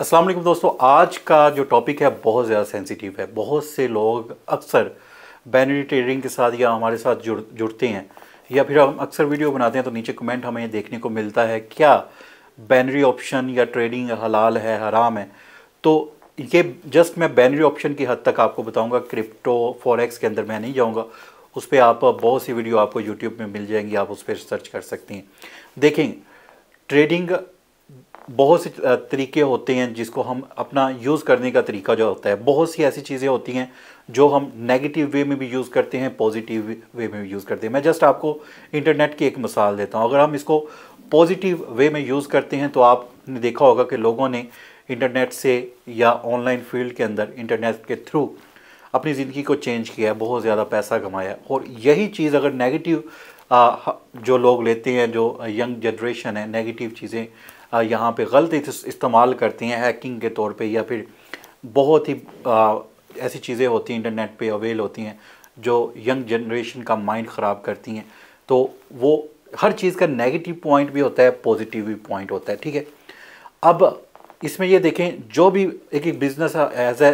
अस्सलाम वालेकुम दोस्तों आज का जो टॉपिक है बहुत ज़्यादा सेंसिटिव है बहुत से लोग अक्सर बैनरी ट्रेडिंग के साथ या हमारे साथ जुड़ जुड़ते हैं या फिर हम अक्सर वीडियो बनाते हैं तो नीचे कमेंट हमें देखने को मिलता है क्या बैनरी ऑप्शन या ट्रेडिंग हलाल है हराम है तो ये जस्ट मैं बैनरी ऑप्शन की हद तक आपको बताऊँगा क्रिप्टो फॉरेक्स के अंदर मैं नहीं जाऊँगा उस पर आप बहुत सी वीडियो आपको यूट्यूब में मिल जाएंगी आप उस पर सर्च कर सकती हैं देखें ट्रेडिंग बहुत से तरीके होते हैं जिसको हम अपना यूज़ करने का तरीका जो होता है बहुत सी ऐसी चीज़ें होती हैं जो हम नेगेटिव वे में भी यूज़ करते हैं पॉजिटिव वे में भी यूज़ करते हैं मैं जस्ट आपको इंटरनेट की एक मिसाल देता हूँ अगर हम इसको पॉजिटिव वे में यूज़ करते हैं तो आपने देखा होगा कि लोगों ने इंटरनेट से या ऑनलाइन फील्ड के अंदर इंटरनेट के थ्रू अपनी ज़िंदगी को चेंज किया है बहुत ज़्यादा पैसा कमाया और यही चीज़ अगर नेगेटिव जो लोग लेते हैं जो यंग जनरेशन है नेगेटिव चीज़ें यहाँ पे गलत इस्तेमाल करती हैं हैकिंग के तौर पे या फिर बहुत ही आ, ऐसी चीज़ें होती हैं इंटरनेट पे अवेल होती हैं जो यंग जनरेशन का माइंड ख़राब करती हैं तो वो हर चीज़ का नेगेटिव पॉइंट भी होता है पॉजिटिव भी पॉइंट होता है ठीक है अब इसमें ये देखें जो भी एक एक business as a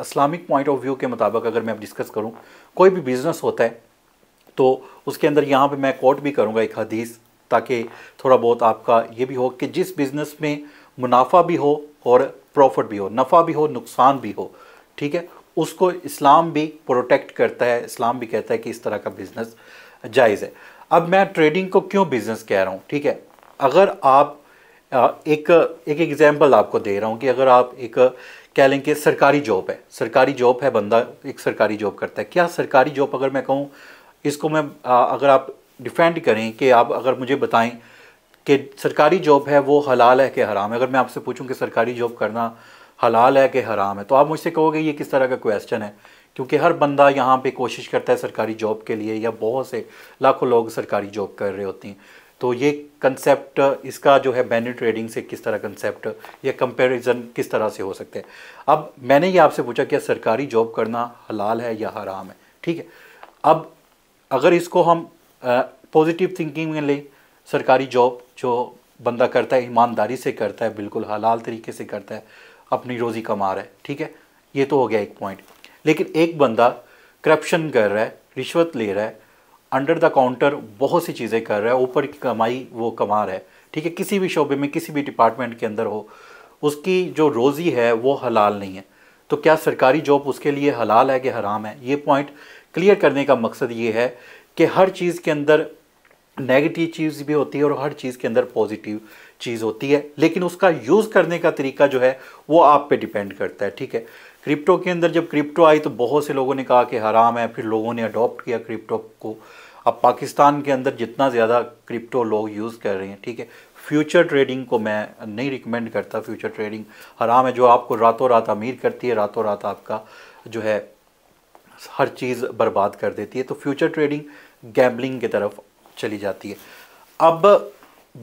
Islamic point of view के मुताबिक अगर मैं अब डिस्कस करूँ कोई भी बिज़नेस होता है तो उसके अंदर यहाँ पे मैं कोट भी करूँगा एक हदीस ताकि थोड़ा बहुत आपका ये भी हो कि जिस बिज़नेस में मुनाफा भी हो और प्रॉफिट भी हो नफ़ा भी हो नुकसान भी हो ठीक है उसको इस्लाम भी प्रोटेक्ट करता है इस्लाम भी कहता है कि इस तरह का बिज़नेस जायज़ है अब मैं ट्रेडिंग को क्यों बिज़नेस कह रहा हूँ ठीक है अगर आप एक एक एग्ज़ाम्पल आपको दे रहा हूँ कि अगर आप एक कह लें कि सरकारी जॉब है सरकारी जॉब है बंदा एक सरकारी जॉब करता है क्या सरकारी जॉब अगर मैं कहूँ इसको मैं अगर आप डिफेंड करें कि आप अगर मुझे बताएं कि सरकारी जॉब है वो हलाल है कि हराम है अगर मैं आपसे पूछूं कि सरकारी जॉब करना हलाल है कि हराम है तो आप मुझसे कहोगे ये किस तरह का क्वेश्चन है क्योंकि हर बंदा यहाँ पे कोशिश करता है सरकारी जॉब के लिए या बहुत से लाखों लोग सरकारी जॉब कर रहे होते हैं तो ये कंसेप्ट इसका जो है बैनर ट्रेडिंग से किस तरह कंसेप्ट या कंपेरिज़न किस तरह से हो सकते हैं अब मैंने ये आपसे पूछा कि सरकारी जॉब करना हलाल है या हराम है ठीक है अब अगर इसको हम पॉजिटिव थिंकिंग में ले सरकारी जॉब जो बंदा करता है ईमानदारी से करता है बिल्कुल हलाल तरीके से करता है अपनी रोज़ी कमा रहा है ठीक है ये तो हो गया एक पॉइंट लेकिन एक बंदा करप्शन कर रहा है रिश्वत ले रहा है अंडर द काउंटर बहुत सी चीज़ें कर रहा है ऊपर की कमाई वो कमा रहा है ठीक है किसी भी शोबे में किसी भी डिपार्टमेंट के अंदर हो उसकी जो रोज़ी है वो हलाल नहीं है तो क्या सरकारी जॉब उसके लिए हलाल है कि हराम है ये पॉइंट क्लियर करने का मकसद ये है कि हर चीज़ के अंदर नेगेटिव चीज़ भी होती है और हर चीज़ के अंदर पॉजिटिव चीज़ होती है लेकिन उसका यूज़ करने का तरीका जो है वो आप पे डिपेंड करता है ठीक है क्रिप्टो के अंदर जब क्रिप्टो आई तो बहुत से लोगों ने कहा कि हराम है फिर लोगों ने अडॉप्ट किया क्रिप्टो को अब पाकिस्तान के अंदर जितना ज़्यादा क्रिप्टो लोग यूज़ कर रहे हैं ठीक है फ्यूचर ट्रेडिंग को मैं नहीं रिकमेंड करता फ्यूचर ट्रेडिंग हराम है जो आपको रातों रात अमीर करती है रातों रात आपका जो है हर चीज़ बर्बाद कर देती है तो फ्यूचर ट्रेडिंग गैम्बलिंग की तरफ चली जाती है अब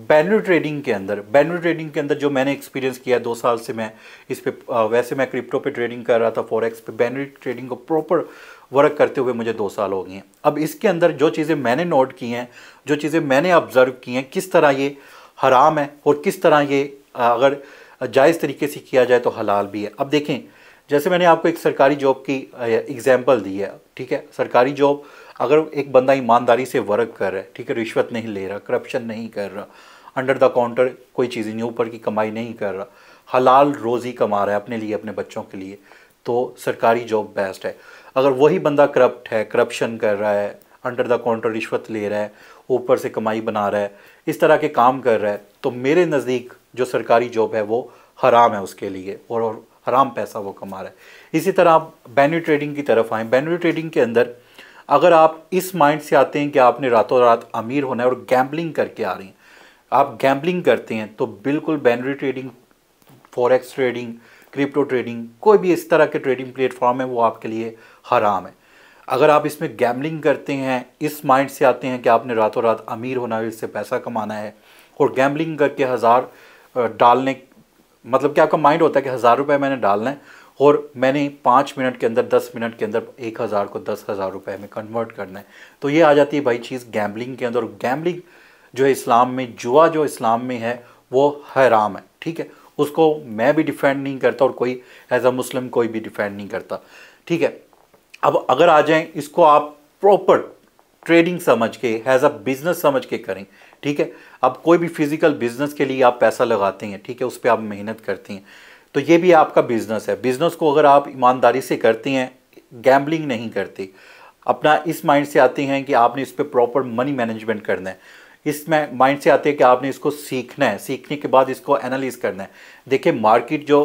बैनर ट्रेडिंग के अंदर बैनर ट्रेडिंग के अंदर जो मैंने एक्सपीरियंस किया दो साल से मैं इस पर वैसे मैं क्रिप्टो पे ट्रेडिंग कर रहा था फॉरेक्स पे बैनर ट्रेडिंग को प्रॉपर वर्क करते हुए मुझे दो साल हो गए हैं अब इसके अंदर जो चीज़ें मैंने नोट की हैं जो चीज़ें मैंने ऑब्जर्व की हैं किस तरह ये हराम है और किस तरह ये अगर जायज़ तरीके से किया जाए तो हलाल भी है अब देखें जैसे मैंने आपको एक सरकारी जॉब की एग्जाम्पल दी है ठीक है सरकारी जॉब अगर एक बंदा ईमानदारी से वर्क कर रहा है ठीक है रिश्वत नहीं ले रहा करप्शन नहीं कर रहा अंडर द काउंटर कोई चीज़ नहीं ऊपर की कमाई नहीं कर रहा हलाल रोज़ी कमा रहा है अपने लिए अपने बच्चों के लिए तो सरकारी जॉब बेस्ट है अगर वही बंदा करप्ट है करप्शन कर रहा है अंडर द काउंटर रिश्वत ले रहा है ऊपर से कमाई बना रहा है इस तरह के काम कर रहा है तो मेरे नज़दीक जो सरकारी जॉब है वो हराम है उसके लिए और हराम पैसा वो कमा रहा है इसी तरह आप बैनरी ट्रेडिंग की तरफ आएँ बैनरी ट्रेडिंग के अंदर अगर आप इस माइंड से आते हैं कि आपने रातों रात अमीर होना है और गैम्बलिंग करके आ रही हैं आप गैम्बलिंग करते हैं तो बिल्कुल binary trading forex trading crypto trading कोई भी इस तरह के ट्रेडिंग प्लेटफॉर्म है वो आपके लिए हराम है अगर आप इसमें गैम्बलिंग करते हैं इस माइंड से आते हैं कि आपने रातों रात अमीर होना है इससे पैसा कमाना है और गैम्बलिंग करके हज़ार डालने मतलब कि आपका माइंड होता है कि हज़ार रुपये मैंने डालना है और मैंने पाँच मिनट के अंदर दस मिनट के अंदर एक हज़ार को दस हज़ार रुपये में कन्वर्ट करना है तो ये आ जाती है भाई चीज़ गैम्बलिंग के अंदर गैम्बलिंग जो है इस्लाम में जुआ जो इस्लाम में है वो हराम है ठीक है उसको मैं भी डिफेंड नहीं करता और कोई एज अ मुस्लिम कोई भी डिफेंड नहीं करता ठीक है अब अगर आ जाएँ इसको आप प्रॉपर ट्रेडिंग समझ के हैज़ अ बिज़नेस समझ के करें ठीक है अब कोई भी फिज़िकल बिज़नेस के लिए आप पैसा लगाते हैं ठीक है उस पर आप मेहनत करती हैं तो ये भी आपका बिज़नेस है बिज़नेस को अगर आप ईमानदारी से करती हैं गैम्बलिंग नहीं करती अपना इस माइंड से आते हैं कि आपने इस पर प्रॉपर मनी मैनेजमेंट करना है इसमें माइंड से आते हैं कि आपने इसको सीखना है सीखने के बाद इसको एनालिस करना है देखिए मार्केट जो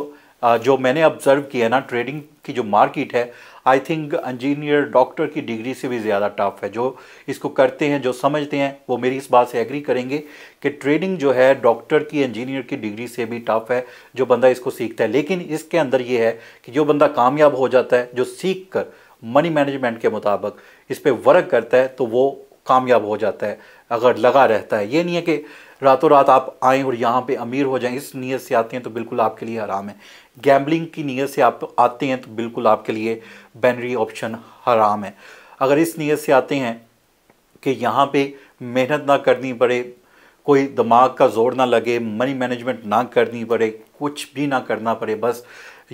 जो मैंने ऑब्जर्व किया ना ट्रेडिंग की जो मार्केट है आई थिंक इंजीनियर डॉक्टर की डिग्री से भी ज़्यादा टफ है जो इसको करते हैं जो समझते हैं वो मेरी इस बात से एग्री करेंगे कि ट्रेनिंग जो है डॉक्टर की इंजीनियर की डिग्री से भी टफ है जो बंदा इसको सीखता है लेकिन इसके अंदर ये है कि जो बंदा कामयाब हो जाता है जो सीख कर मनी मैनेजमेंट के मुताबिक इस पर वर्क करता है तो वो कामयाब हो जाता है अगर लगा रहता है ये नहीं है कि रातों रात आप आएँ और यहाँ पे अमीर हो जाएं इस नीयत से आते हैं तो बिल्कुल आपके लिए हराम है गैम्बलिंग की नीयत से आप तो आते हैं तो बिल्कुल आपके लिए बैनरी ऑप्शन हराम है अगर इस नीयत से आते हैं कि यहाँ पे मेहनत ना करनी पड़े कोई दिमाग का जोर ना लगे मनी मैनेजमेंट ना करनी पड़े कुछ भी ना करना पड़े बस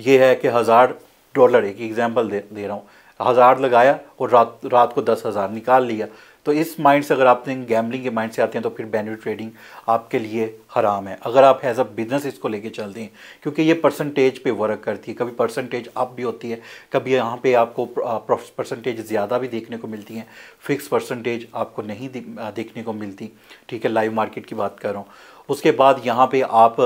ये है कि हज़ार डॉलर एक एग्ज़ाम्पल दे दे रहा हूँ हज़ार लगाया और रात रात को दस हज़ार निकाल लिया तो इस माइंड से अगर आप गैमलिंग के माइंड से आते हैं तो फिर बैनवी ट्रेडिंग आपके लिए हराम है अगर आप एज अ बिजनेस इसको लेके चलते हैं क्योंकि ये परसेंटेज पे वर्क करती है कभी परसेंटेज अप भी होती है कभी यहाँ पे आपको परसेंटेज ज़्यादा भी देखने को मिलती हैं फिक्स परसेंटेज आपको नहीं देखने को मिलती ठीक है लाइव मार्केट की बात कर रहा हूँ उसके बाद यहाँ पर आप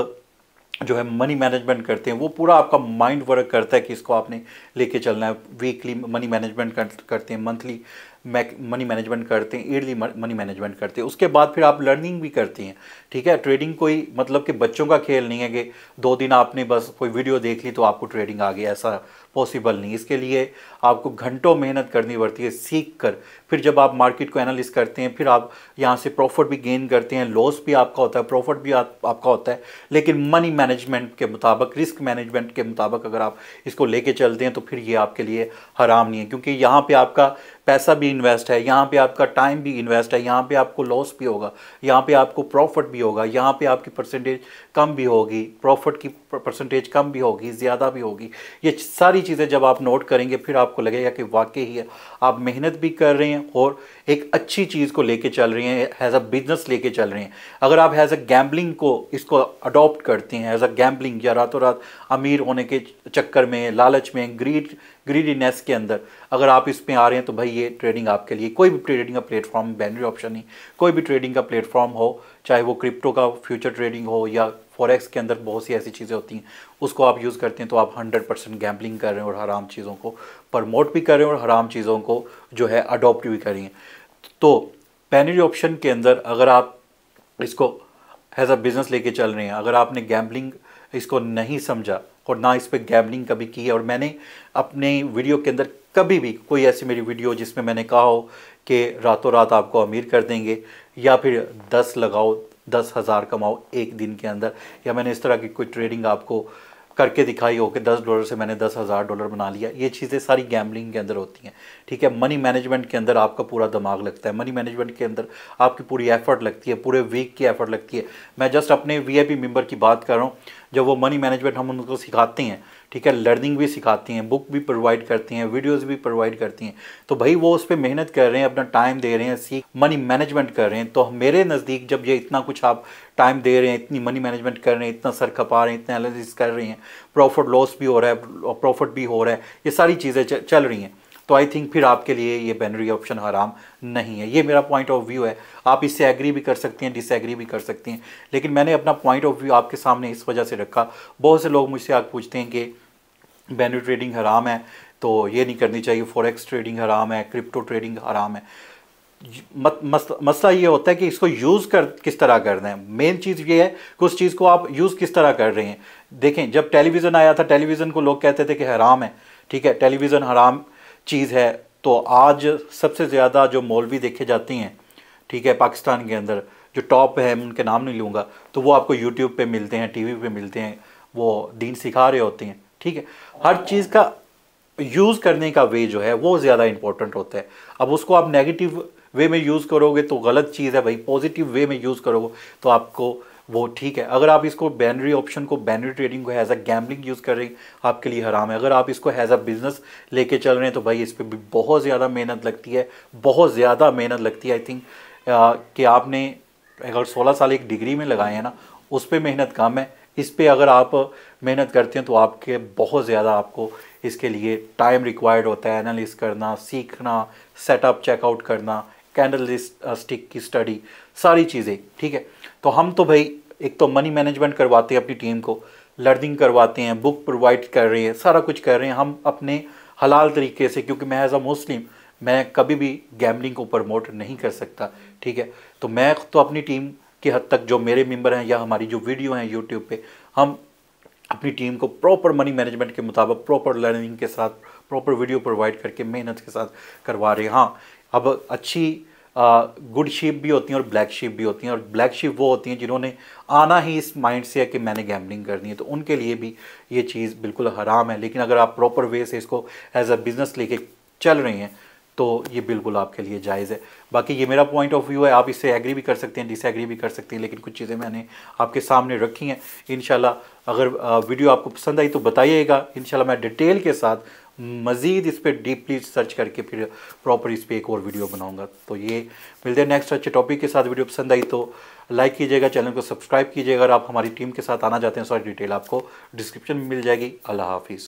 जो है मनी मैनेजमेंट करते हैं वो पूरा आपका माइंड वर्क करता है कि इसको आपने लेके चलना है वीकली मनी मैनेजमेंट करते हैं मंथली मनी मैनेजमेंट करते हैं ईयरली मनी मैनेजमेंट करते हैं उसके बाद फिर आप लर्निंग भी करती हैं ठीक है ट्रेडिंग कोई मतलब कि बच्चों का खेल नहीं है कि दो दिन आपने बस कोई वीडियो देख ली तो आपको ट्रेडिंग आ गई ऐसा पॉसिबल नहीं इसके लिए आपको घंटों मेहनत करनी पड़ती है सीख कर फिर जब आप मार्केट को एनालिस करते हैं फिर आप यहाँ से प्रॉफिट भी गेन करते हैं लॉस भी आपका होता है प्रॉफिट भी आप, आपका होता है लेकिन मनी मैनेजमेंट के मुताबिक रिस्क मैनेजमेंट के मुताबिक अगर आप इसको लेके चलते हैं तो फिर ये आपके लिए हराम नहीं है क्योंकि यहाँ पर आपका पैसा भी इन्वेस्ट है यहाँ पे आपका टाइम भी इन्वेस्ट है यहाँ पे आपको लॉस भी होगा यहाँ पे आपको प्रॉफिट भी होगा यहाँ पे आपकी परसेंटेज कम भी होगी प्रॉफिट की परसेंटेज कम भी होगी ज़्यादा भी होगी ये सारी चीज़ें जब आप नोट करेंगे फिर आपको लगेगा कि वाकई ही आप मेहनत भी कर रहे हैं और एक अच्छी चीज़ को लेके चल रहे हैं हैज़ अ बिजनेस लेके चल रहे हैं अगर आप हैज़ अ गैम्बलिंग को इसको अडोप्ट करते हैं एज अ गैम्बलिंग या रातों रात अमीर होने के चक्कर में लालच में ग्रीड ग्रीडीनेस के अंदर अगर आप इसमें आ रहे हैं तो भाई ये ट्रेडिंग आपके लिए कोई भी ट्रेडिंग का प्लेटफॉर्म बैनरी ऑप्शन नहीं कोई भी ट्रेडिंग का प्लेटफॉर्म हो चाहे वो क्रिप्टो का फ्यूचर ट्रेडिंग हो या फॉरेक्स के अंदर बहुत सी ऐसी चीज़ें होती हैं उसको आप यूज़ करते हैं तो आप 100 परसेंट गैम्बलिंग कर रहे हैं और हराम चीज़ों को प्रमोट भी कर रहे हैं और हराम चीज़ों को जो है अडोप्ट भी कर रही हैं तो बैनरी ऑप्शन के अंदर अगर आप इसको एज अ बिज़नेस लेके चल रहे हैं अगर आपने गैम्बलिंग इसको नहीं समझा और ना इस पर गैमलिंग कभी की है और मैंने अपने वीडियो के अंदर कभी भी कोई ऐसी मेरी वीडियो जिसमें मैंने कहा हो कि रातों रात आपको अमीर कर देंगे या फिर दस लगाओ दस हज़ार कमाओ एक दिन के अंदर या मैंने इस तरह की कोई ट्रेडिंग आपको करके दिखाई हो कि दस डॉलर से मैंने दस हज़ार डॉलर बना लिया ये चीज़ें सारी गैमलिंग के अंदर होती हैं ठीक है मनी मैनेजमेंट के अंदर आपका पूरा दिमाग लगता है मनी मैनेजमेंट के अंदर आपकी पूरी एफर्ट लगती है पूरे वीक की एफर्ट लगती है मैं जस्ट अपने वी आई की बात कर रहा हूँ जब वो मनी मैनेजमेंट हम उनको सिखाते हैं ठीक है लर्निंग भी सिखाती हैं बुक भी प्रोवाइड करती हैं वीडियोस भी प्रोवाइड करती हैं तो भाई वो उस पर मेहनत कर रहे हैं अपना टाइम दे रहे हैं सीख मनी मैनेजमेंट कर रहे हैं तो मेरे नज़दीक जब ये इतना कुछ आप टाइम दे रहे हैं इतनी मनी मैनेजमेंट कर रहे हैं इतना सर खपा रहे हैं इतना एनालिसिस कर रही हैं प्रॉफिट लॉस भी हो रहा है प्रॉफिट भी हो रहा है ये सारी चीज़ें चल रही हैं तो आई थिंक फिर आपके लिए ये बैनरी ऑप्शन हराम नहीं है ये मेरा पॉइंट ऑफ व्यू है आप इससे एग्री भी कर सकती हैं डिसएग्री भी कर सकती हैं लेकिन मैंने अपना पॉइंट ऑफ व्यू आपके सामने इस वजह से रखा बहुत से लोग मुझसे आग पूछते हैं कि बैनरी ट्रेडिंग हराम है तो ये नहीं करनी चाहिए फॉरेक्स ट्रेडिंग हराम है क्रिप्टो ट्रेडिंग हराम है मत, मस, मसला ये होता है कि इसको यूज़ कर किस तरह कर रहे हैं मेन चीज़ ये है कि उस चीज़ को आप यूज़ किस तरह कर रहे हैं देखें जब टेलीविज़न आया था टेलीविज़न को लोग कहते थे कि हराम है ठीक है टेलीविज़न हराम चीज़ है तो आज सबसे ज़्यादा जो मौलवी देखे जाते हैं ठीक है पाकिस्तान के अंदर जो टॉप है उनके नाम नहीं लूँगा तो वो आपको यूट्यूब पे मिलते हैं टीवी पे मिलते हैं वो दीन सिखा रहे होते हैं ठीक है हर चीज़ का यूज़ करने का वे जो है वो ज़्यादा इंपॉर्टेंट होता है अब उसको आप नेगेटिव वे में यूज़ करोगे तो गलत चीज़ है भाई पॉजिटिव वे में यूज़ करोगे तो आपको वो ठीक है अगर आप इसको बैनरी ऑप्शन को बैनरी ट्रेडिंग को एज अ गैम्बलिंग यूज़ कर हैं आपके लिए हराम है अगर आप इसको एज अ बिज़नेस लेके चल रहे हैं तो भाई इस पर भी बहुत ज़्यादा मेहनत लगती है बहुत ज़्यादा मेहनत लगती है आई थिंक कि आपने अगर सोलह साल एक डिग्री में लगाए हैं ना उस पर मेहनत कम है इस पर अगर आप मेहनत करते हैं तो आपके बहुत ज़्यादा आपको इसके लिए टाइम रिक्वायर्ड होता है एनालिस करना सीखना सेटअप चेकआउट करना कैंडल स्टिक uh, की स्टडी सारी चीज़ें ठीक है तो हम तो भाई एक तो मनी मैनेजमेंट करवाते हैं अपनी टीम को लर्निंग करवाते हैं बुक प्रोवाइड कर रहे हैं सारा कुछ कर रहे हैं हम अपने हलाल तरीके से क्योंकि मैं एज़ अ मुस्लिम मैं कभी भी गैमलिंग को प्रमोट नहीं कर सकता ठीक है तो मैं तो अपनी टीम की हद तक जो मेरे मेंबर हैं या हमारी जो वीडियो हैं यूट्यूब पे हम अपनी टीम को प्रॉपर मनी मैनेजमेंट के मुताबिक प्रॉपर लर्निंग के साथ प्रॉपर वीडियो प्रोवाइड करके मेहनत के साथ करवा रहे हैं हाँ अब अच्छी गुड शिप भी होती हैं और ब्लैक शिप भी होती हैं और ब्लैक शिप वो होती हैं जिन्होंने आना ही इस माइंड से है कि मैंने गैमलिंग करनी है तो उनके लिए भी ये चीज़ बिल्कुल हराम है लेकिन अगर आप प्रॉपर वे से इसको एज अ बिज़नेस लेके चल रही हैं तो ये बिल्कुल आपके लिए जायज़ है बाकी ये मेरा पॉइंट ऑफ व्यू है आप इससे एग्री भी कर सकते हैं डिसएग्री भी कर सकते हैं लेकिन कुछ चीज़ें मैंने आपके सामने रखी हैं इन अगर वीडियो आपको पसंद आई तो बताइएगा इन मैं डिटेल के साथ मज़ीद इस पर डीपली सर्च करके फिर प्रॉपर इस पर एक और वीडियो बनाऊंगा तो ये मिलते हैं नेक्स्ट अच्छे टॉपिक के साथ वीडियो पसंद आई तो लाइक कीजिएगा चैनल को सब्सक्राइब कीजिएगा अगर आप हमारी टीम के साथ आना चाहते हैं सारी डिटेल आपको डिस्क्रिप्शन में मिल जाएगी अल्लाह हाफिज़